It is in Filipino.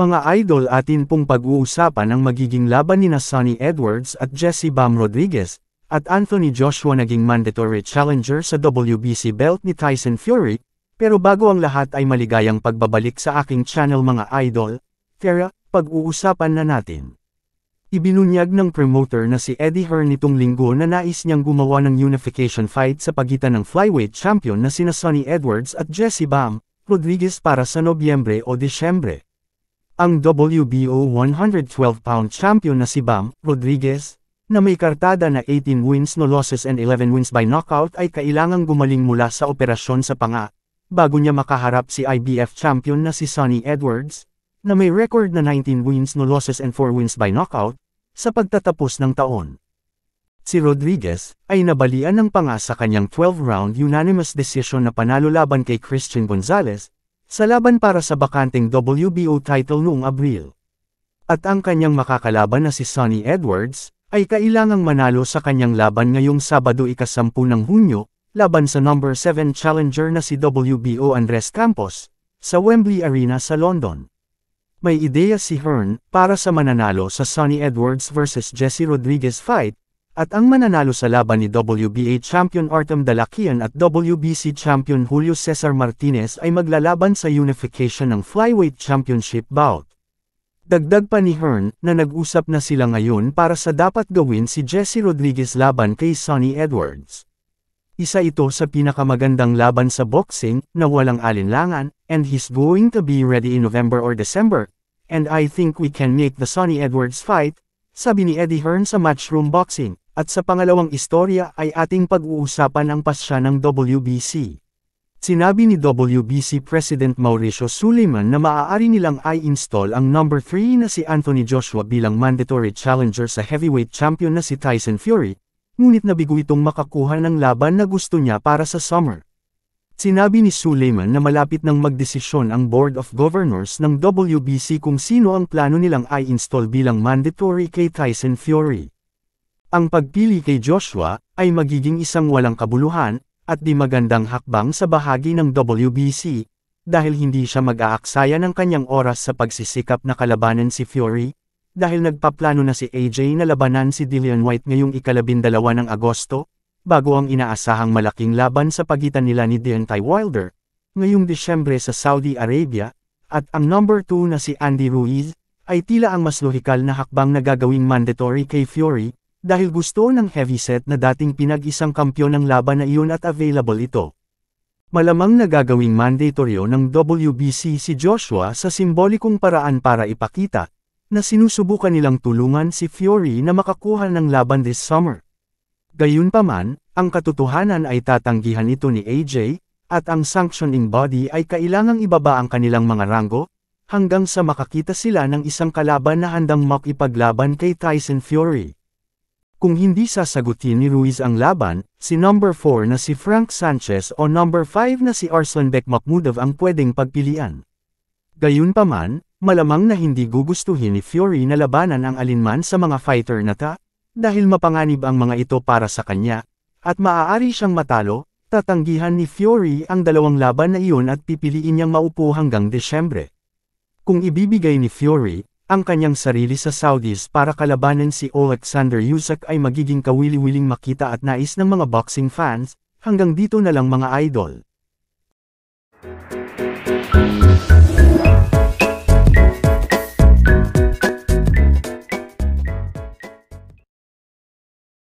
Mga idol atin pong pag-uusapan ang magiging laban ni na Sonny Edwards at Jesse Bam Rodriguez, at Anthony Joshua naging mandatory challenger sa WBC belt ni Tyson Fury, pero bago ang lahat ay maligayang pagbabalik sa aking channel mga idol, kaya pag-uusapan na natin. Ibinunyag ng promoter na si Eddie Hearn nitong linggo na nais niyang gumawa ng unification fight sa pagitan ng flyweight champion na sina Sonny Edwards at Jesse Bam, Rodriguez para sa Nobyembre o Disyembre. Ang WBO 112-pound champion na si Bam Rodriguez, na may kartada na 18 wins no losses and 11 wins by knockout ay kailangang gumaling mula sa operasyon sa panga, bago niya makaharap si IBF champion na si Sonny Edwards, na may record na 19 wins no losses and 4 wins by knockout, sa pagtatapos ng taon. Si Rodriguez ay nabalian ng panga sa kanyang 12-round unanimous decision na panalo laban kay Christian Gonzalez, sa laban para sa bakanting WBO title noong Abril. At ang kanyang makakalaban na si Sonny Edwards, ay kailangang manalo sa kanyang laban ngayong Sabado ikasampu ng Hunyo, laban sa number 7 challenger na si WBO Andres Campos, sa Wembley Arena sa London. May ideya si Hearn para sa mananalo sa Sonny Edwards vs. Jesse Rodriguez fight, at ang mananalo sa laban ni WBA champion Artem Dalakian at WBC champion Julio Cesar Martinez ay maglalaban sa unification ng flyweight championship bout. Dagdag pa ni Hearn na nag-usap na sila ngayon para sa dapat gawin si Jesse Rodriguez laban kay Sonny Edwards. Isa ito sa pinakamagandang laban sa boxing na walang alinlangan and he's going to be ready in November or December. And I think we can make the Sonny Edwards fight, sabi ni Eddie Hearn sa Matchroom Boxing. At sa pangalawang istorya ay ating pag-uusapan ang pasya ng WBC. Sinabi ni WBC President Mauricio Suleiman na maaari nilang i-install ang number 3 na si Anthony Joshua bilang mandatory challenger sa heavyweight champion na si Tyson Fury, ngunit nabigo itong makakuha ng laban na gusto niya para sa summer. Sinabi ni Suleiman na malapit ng magdesisyon ang Board of Governors ng WBC kung sino ang plano nilang i-install bilang mandatory kay Tyson Fury. Ang pagpili kay Joshua ay magiging isang walang kabuluhan at di magandang hakbang sa bahagi ng WBC dahil hindi siya mag-aaksaya ng kanyang oras sa pagsisikap na kalabanan si Fury dahil nagpaplano na si AJ na labanan si Dillian White ngayong ikalabindalawa ng Agosto bago ang inaasahang malaking laban sa pagitan nila ni Deontay Wilder ngayong Disyembre sa Saudi Arabia at ang number 2 na si Andy Ruiz ay tila ang mas lohikal na hakbang na gagawing mandatory kay Fury dahil gusto ng heavyset na dating pinag-isang kampyon ng laban na iyon at available ito. Malamang nagagawing mandatoryo ng WBC si Joshua sa simbolikong paraan para ipakita na sinusubukan nilang tulungan si Fury na makakuha ng laban this summer. Gayunpaman, ang katotohanan ay tatanggihan ito ni AJ, at ang sanctioning body ay kailangang ibaba ang kanilang mga ranggo, hanggang sa makakita sila ng isang kalaban na handang makipaglaban kay Tyson Fury. Kung hindi sasagutin ni Ruiz ang laban, si number 4 na si Frank Sanchez o number 5 na si Arslanbek Makhmudov ang pwedeng pagpilian. Gayunpaman, malamang na hindi gugustuhin ni Fury na labanan ang alinman sa mga fighter na ta, dahil mapanganib ang mga ito para sa kanya, at maaari siyang matalo, tatanggihan ni Fury ang dalawang laban na iyon at pipiliin niyang maupo hanggang Desyembre. Kung ibibigay ni Fury, ang kanyang sarili sa Saudis para kalabanan si Alexander Yusak ay magiging kawili-wiling makita at nais ng mga boxing fans, hanggang dito na lang mga idol.